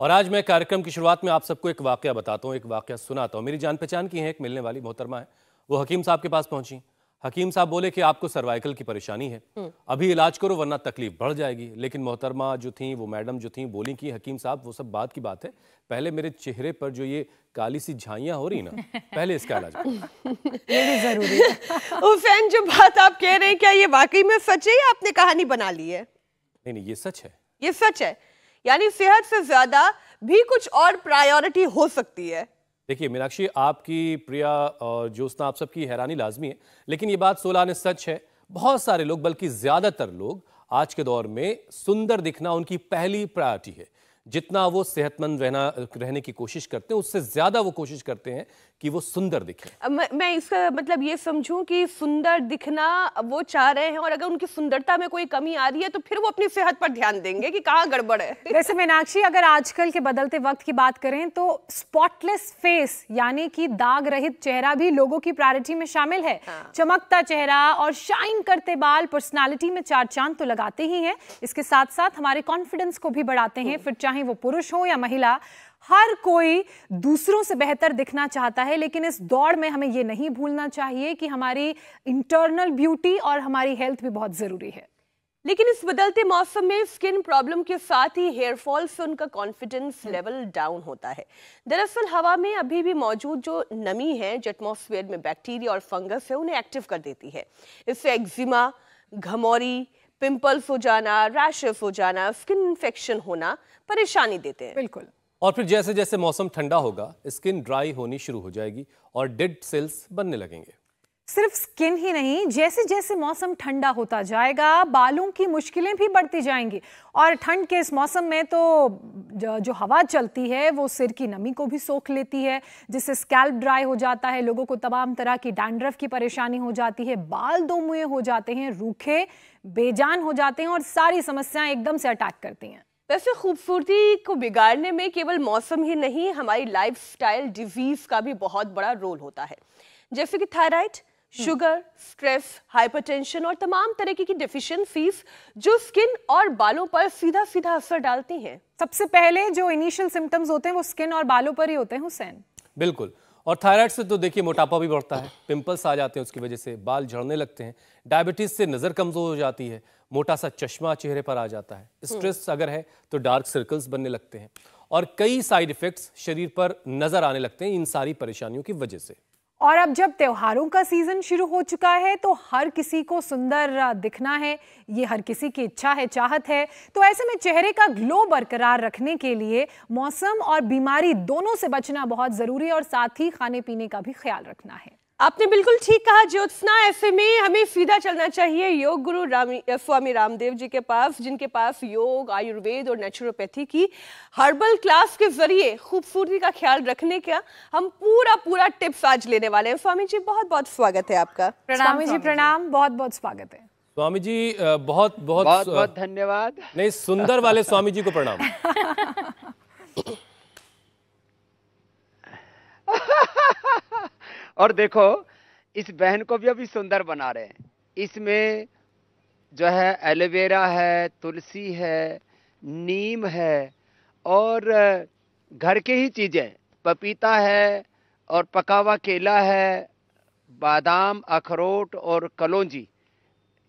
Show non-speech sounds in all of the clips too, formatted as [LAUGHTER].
और आज मैं कार्यक्रम की शुरुआत में आप सबको एक वाक्य बताता हूँ एक वाक्य सुनाता हूँ मेरी जान पहचान की है एक मिलने वाली मोहतरमा है वो हकीम साहब के पास पहुंची हकीम साहब बोले कि आपको सर्वाइकल की परेशानी है हम्म। अभी इलाज करो वरना तकलीफ बढ़ जाएगी लेकिन मोहतरमा जो थी वो मैडम जो थी बोली कि हकीम साहब वो सब बात की बात है पहले मेरे चेहरे पर जो ये काली सी झाइया हो रही ना पहले इसका इलाज [LAUGHS] ये भी जरूरी है जो बात आप कह रहे हैं क्या ये वाकई में सच है या आपने कहानी बना ली है नहीं नहीं ये सच है ये सच है यानी सेहत से ज्यादा भी कुछ और प्रायोरिटी हो सकती है देखिए मीनाक्षी आपकी प्रिया और ज्योत्ना आप सबकी हैरानी लाजमी है लेकिन ये बात सोलह ने सच है बहुत सारे लोग बल्कि ज्यादातर लोग आज के दौर में सुंदर दिखना उनकी पहली प्रायोरिटी है जितना वो सेहतमंद रहना रहने की कोशिश करते हैं उससे ज्यादा वो कोशिश करते हैं कि वो सुंदर दिखे मैं इसका मतलब ये समझूं कि सुंदर दिखना वो चाह रहे हैं और अगर उनकी सुंदरता में कोई कमी आ रही है तो फिर वो अपनी सेहत पर ध्यान देंगे कि कहाँ गड़बड़ है [LAUGHS] वैसे मीनाक्षी अगर आजकल के बदलते वक्त की बात करें तो स्पॉटलेस फेस यानी कि दाग रहित चेहरा भी लोगों की प्रायोरिटी में शामिल है हाँ। चमकता चेहरा और शाइन करते बाल पर्सनैलिटी में चार चांद तो लगाते ही है इसके साथ साथ हमारे कॉन्फिडेंस को भी बढ़ाते हैं हम्म। फिर चाहे चाहे वो पुरुष हो या महिला हर कोई दूसरों से बेहतर दिखना चाहता है लेकिन इस दौड़ में हमें ये नहीं भूलना चाहिए कि हमारी इंटरनल ब्यूटी और हमारी हेल्थ भी बहुत ज़रूरी है लेकिन इस बदलते मौसम में स्किन प्रॉब्लम के साथ ही हेयर फॉल से उनका कॉन्फिडेंस लेवल डाउन होता है दरअसल हवा में अभी भी मौजूद जो नमी है जो एटमोसफेयर में बैक्टीरिया और फंगस है उन्हें एक्टिव कर देती है इससे एक्जिमा घमौरी पिंपल्स हो जाना रैशेस हो जाना स्किन इन्फेक्शन होना परेशानी देते हैं बिल्कुल और फिर जैसे जैसे मौसम ठंडा होगा स्किन ड्राई होनी शुरू हो जाएगी और डेड सेल्स बनने लगेंगे सिर्फ स्किन ही नहीं जैसे जैसे मौसम ठंडा होता जाएगा बालों की मुश्किलें भी बढ़ती जाएंगी और ठंड के इस मौसम में तो जो हवा चलती है वो सिर की नमी को भी सोख लेती है जिससे स्कैल्प ड्राई हो जाता है लोगों को तमाम तरह की डैंड्रफ की परेशानी हो जाती है बाल दो मुए हो जाते हैं रूखे बेजान हो जाते हैं और सारी समस्याएं एकदम से अटैक करती हैं वैसे खूबसूरती को बिगाड़ने में केवल मौसम ही नहीं हमारी लाइफ डिजीज का भी बहुत बड़ा रोल होता है जैसे कि थायराइड शुगर स्ट्रेस हाइपरटेंशन और तमाम तरीके की डिफिशियंसीज जो स्किन और बालों पर सीधा सीधा असर डालती हैं सबसे पहले जो इनिशियल सिम्टम्स होते हैं वो स्किन और बालों पर ही होते हैं हुसैन बिल्कुल और थायराइड से तो देखिए मोटापा भी बढ़ता है पिंपल्स आ जाते हैं उसकी वजह से बाल झड़ने लगते हैं डायबिटीज से नज़र कमज़ोर हो जाती है मोटा सा चश्मा चेहरे पर आ जाता है स्ट्रेस hmm. अगर है तो डार्क सर्कल्स बनने लगते हैं और कई साइड इफ़ेक्ट्स शरीर पर नज़र आने लगते हैं इन सारी परेशानियों की वजह से और अब जब त्योहारों का सीजन शुरू हो चुका है तो हर किसी को सुंदर दिखना है ये हर किसी की इच्छा है चाहत है तो ऐसे में चेहरे का ग्लो बरकरार रखने के लिए मौसम और बीमारी दोनों से बचना बहुत ज़रूरी है और साथ ही खाने पीने का भी ख्याल रखना है आपने बिल्कुल ठीक कहा ज्योत्सना ऐसे में हमें सीधा चलना चाहिए योग गुरु राम स्वामी रामदेव जी के पास जिनके पास योग आयुर्वेद और नेचुरोपैथी की हर्बल क्लास के जरिए खूबसूरती का ख्याल रखने का हम पूरा पूरा टिप्स आज लेने वाले हैं स्वामी जी बहुत बहुत स्वागत है आपका प्रणाम जी प्रणाम बहुत बहुत स्वागत है स्वामी जी बहुत बहुत बहुत, बहुत धन्यवाद नहीं सुंदर वाले स्वामी जी को प्रणाम [LAUGHS] और देखो इस बहन को भी अभी सुंदर बना रहे हैं इसमें जो है एलोवेरा है तुलसी है नीम है और घर के ही चीज़ें पपीता है और पका हुआ केला है बादाम अखरोट और कलौजी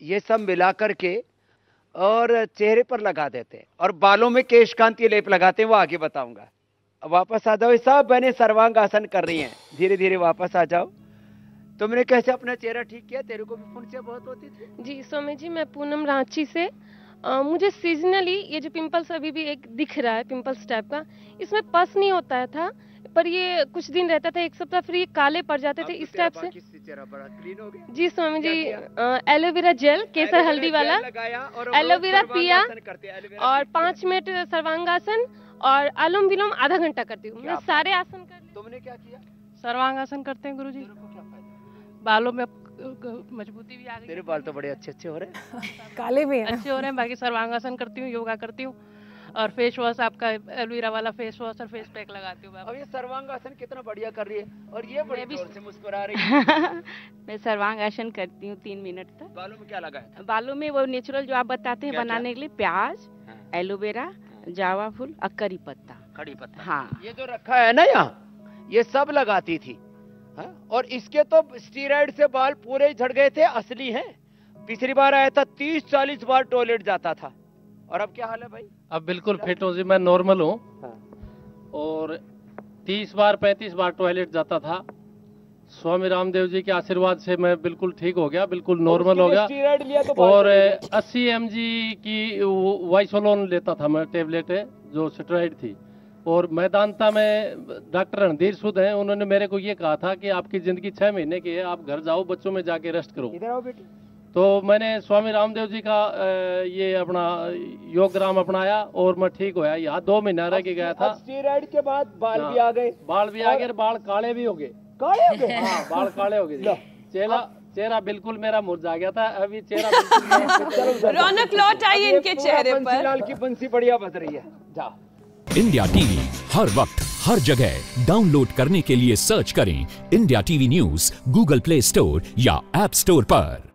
ये सब मिला कर के और चेहरे पर लगा देते हैं और बालों में केश कांति लेप लगाते हैं वो आगे बताऊंगा वापस आ जाओ सब बहने सर्वांग आसन कर रही हैं धीरे धीरे वापस आ जाओ तुमने कैसे अपना चेहरा ठीक किया तेरे को भी पुनचे बहुत होती थी जी सोमे जी मैं पूनम रांची से आ, मुझे सीजनली ये जो पिंपल्स अभी भी एक दिख रहा है पिंपल्स टाइप का इसमें पस नहीं होता था पर ये कुछ दिन रहता था एक सप्ताह फिर ये काले पड़ जाते थे तो इस टाइप से जी स्वामी जी एलोवेरा जेल केसर हल्दी वाला एलोवेरा पिया और पांच मिनट सर्वांगासन और आलोम विलोम आधा घंटा करती हूँ मैं सारे आसन कर तुमने क्या किया आसन करते हैं गुरु जी बालों में मजबूती भी आ गई तेरे बाल तो बड़े अच्छे अच्छे हो रहे [LAUGHS] काले भी अच्छे हो रहे हैं बाकी सर्वांगासन करती हूँ योगा करती हूँ और फेस वॉश आपका एलोवेरा वाला फेस वॉश और फेस पैक लगाती हूँ अब ये सर्वांगासन कितना बढ़िया कर रही है और ये बड़े भी से मुस्कुरा रही है [LAUGHS] मैं सर्वांगासन करती हूँ तीन मिनट तक बालों में क्या लगा है बालों में वो नेचुरल जो आप बताते हैं बनाने के लिए प्याज हाँ। एलोवेरा जावा फूल और करी पत्ता कड़ी पत्ता हाँ ये जो रखा है ना यहाँ ये सब लगाती थी हा? और इसके तो स्टीराइड से बाल पूरे झड़ गए थे असली है पिछली बार आया था तीस चालीस बार टॉयलेट जाता था और अब क्या हाल है भाई अब बिल्कुल फिट हूँ जी मैं नॉर्मल हूँ हाँ। और तीस बार पैंतीस बार टॉयलेट जाता था स्वामी रामदेव जी के आशीर्वाद से मैं बिल्कुल ठीक हो गया बिल्कुल नॉर्मल हो गया तो और अस्सी एम की वाइसोलोन लेता था मैं टेबलेट जो स्टेरॉइड थी और मैदानता में डॉक्टर रणधीर सुद हैं उन्होंने मेरे को ये कहा था कि आपकी ज़िंदगी छः महीने की है आप घर जाओ बच्चों में जाके रेस्ट करो तो मैंने स्वामी रामदेव जी का ये अपना योगग्राम अपनाया और मैं ठीक होया यहाँ दो महीना रह के गया था के बाद बाल हाँ, भी आ गए बाल भी आ गए बाल काले भी हो गए काले हो गए हाँ, हाँ, बाल हाँ, काले हो गए चेहरा चेहरा बिल्कुल मेरा मुरझा गया था अभी [LAUGHS] चेहरा रौनक लौट आई इनके चेहरे पर लाल की बंसी बढ़िया बज रही है जा इंडिया टीवी हर वक्त हर जगह डाउनलोड करने के लिए सर्च करें India TV news Google Play Store या एप स्टोर पर